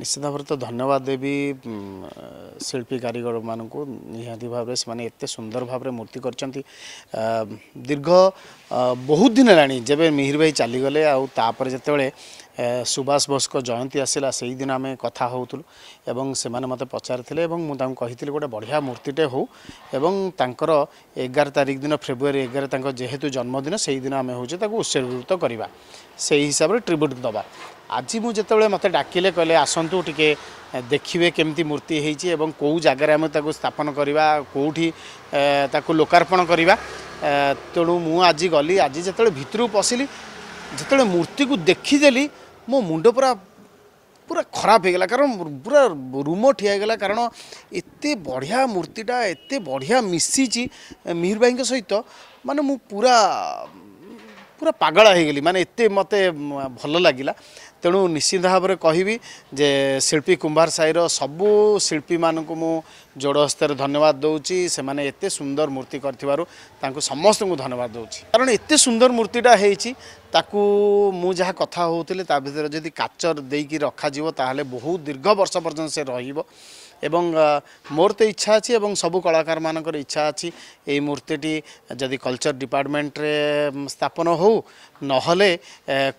ନିଶ୍ଚିତ ଭାବରେ ତ ଧନ୍ୟବାଦ ଦେବି ଶିଳ୍ପୀ କାରିଗରମାନଙ୍କୁ ନିହାତି ଭାବରେ ସେମାନେ ଏତେ ସୁନ୍ଦର ଭାବରେ ମୂର୍ତ୍ତି କରିଛନ୍ତି ଦୀର୍ଘ ବହୁତ ଦିନ ହେଲାଣି ଯେବେ ମିହିର ଭାଇ ଚାଲିଗଲେ ଆଉ ତାପରେ ଯେତେବେଳେ ସୁବାସ ବୋଷଙ୍କ ଜୟନ୍ତୀ ଆସିଲା ସେଇଦିନ ଆମେ କଥା ହେଉଥିଲୁ ଏବଂ ସେମାନେ ମୋତେ ପଚାରିଥିଲେ ଏବଂ ମୁଁ ତାଙ୍କୁ କହିଥିଲି ଗୋଟେ ବଢ଼ିଆ ମୂର୍ତ୍ତିଟେ ହଉ ଏବଂ ତାଙ୍କର ଏଗାର ତାରିଖ ଦିନ ଫେବୃଆରୀ ଏଗାର ତାଙ୍କ ଯେହେତୁ ଜନ୍ମଦିନ ସେଇଦିନ ଆମେ ହେଉଛେ ତାକୁ ଉତ୍ସର୍ଗୀକୃତ କରିବା ସେଇ ହିସାବରେ ଟ୍ରିବ୍ୟୁଟ୍ ଦେବା ଆଜି ମୁଁ ଯେତେବେଳେ ମୋତେ ଡାକିଲେ କହିଲେ ଆସନ୍ତୁ ଟିକେ ଦେଖିବେ କେମିତି ମୂର୍ତ୍ତି ହେଇଛି ଏବଂ କେଉଁ ଜାଗାରେ ଆମେ ତାକୁ ସ୍ଥାପନ କରିବା କେଉଁଠି ତାକୁ ଲୋକାର୍ପଣ କରିବା ତେଣୁ ମୁଁ ଆଜି ଗଲି ଆଜି ଯେତେବେଳେ ଭିତରକୁ ପଶିଲି ଯେତେବେଳେ ମୂର୍ତ୍ତିକୁ ଦେଖିଦେଲି ମୋ ମୁଣ୍ଡ ପୁରା ପୁରା ଖରାପ ହେଇଗଲା କାରଣ ପୁରା ରୁମ ଠିଆ ହେଇଗଲା କାରଣ ଏତେ ବଢ଼ିଆ ମୂର୍ତ୍ତିଟା ଏତେ ବଢ଼ିଆ ମିଶିଛି ମିହିର ଭାଇଙ୍କ ସହିତ ମାନେ ମୁଁ ପୁରା ପୁରା ପାଗଳ ହୋଇଗଲି ମାନେ ଏତେ ମୋତେ ଭଲ ଲାଗିଲା ତେଣୁ ନିଶ୍ଚିନ୍ତ ଭାବରେ କହିବି ଯେ ଶିଳ୍ପୀ କୁମ୍ଭାର ସାହିର ସବୁ ଶିଳ୍ପୀମାନଙ୍କୁ ମୁଁ ଯୋଡ଼ ହସ୍ତରେ ଧନ୍ୟବାଦ ଦେଉଛି ସେମାନେ ଏତେ ସୁନ୍ଦର ମୂର୍ତ୍ତି କରିଥିବାରୁ ତାଙ୍କୁ ସମସ୍ତଙ୍କୁ ଧନ୍ୟବାଦ ଦେଉଛି କାରଣ ଏତେ ସୁନ୍ଦର ମୂର୍ତ୍ତିଟା ହୋଇଛି ତାକୁ ମୁଁ ଯାହା କଥା ହେଉଥିଲି ତା ଭିତରେ ଯଦି କାଚ ଦେଇକି ରଖାଯିବ ତାହେଲେ ବହୁତ ଦୀର୍ଘ ବର୍ଷ ପର୍ଯ୍ୟନ୍ତ ସେ ରହିବ এবং মোর তো ইচ্ছা আছে এবং সবু কলাকার মানকর ইচ্ছা আছে এই মূর্তিটি যদি কলচর ডিপার্টমেন্টরে স্থাপন হোক নহলে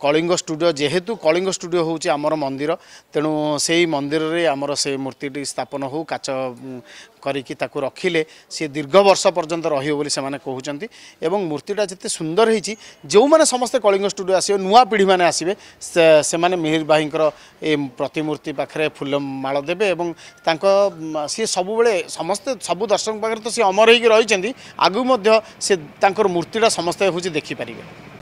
কলিঙ্গ স্টুডিও যেহেতু কলিঙ্গ স্টুডিও হচ্ছে আমার মন্দির তেমন সেই মন্দিরের আমার সেই মূর্তিটি স্থাপন হোক কাচ করি তাকে রখিলে সে দীর্ঘ বর্ষ পর্যন্ত রহব বলে সে কুমার এবং মূর্তিটা যেতে সুন্দর হয়েছি যে সমস্ত কলিঙ্গ স্টুডিও আসবে নূয়া পিঢ়ি মানে আসবে সে মিহির বাহীঙ্কর এই প্রতিমূর্তি পাখে ফুলমাল দেবে এবং তাঁর सि समस्त सब दर्शक अमर हुन्छ आगो मूर्ति समस्तै हौ चाहिँ देखिपार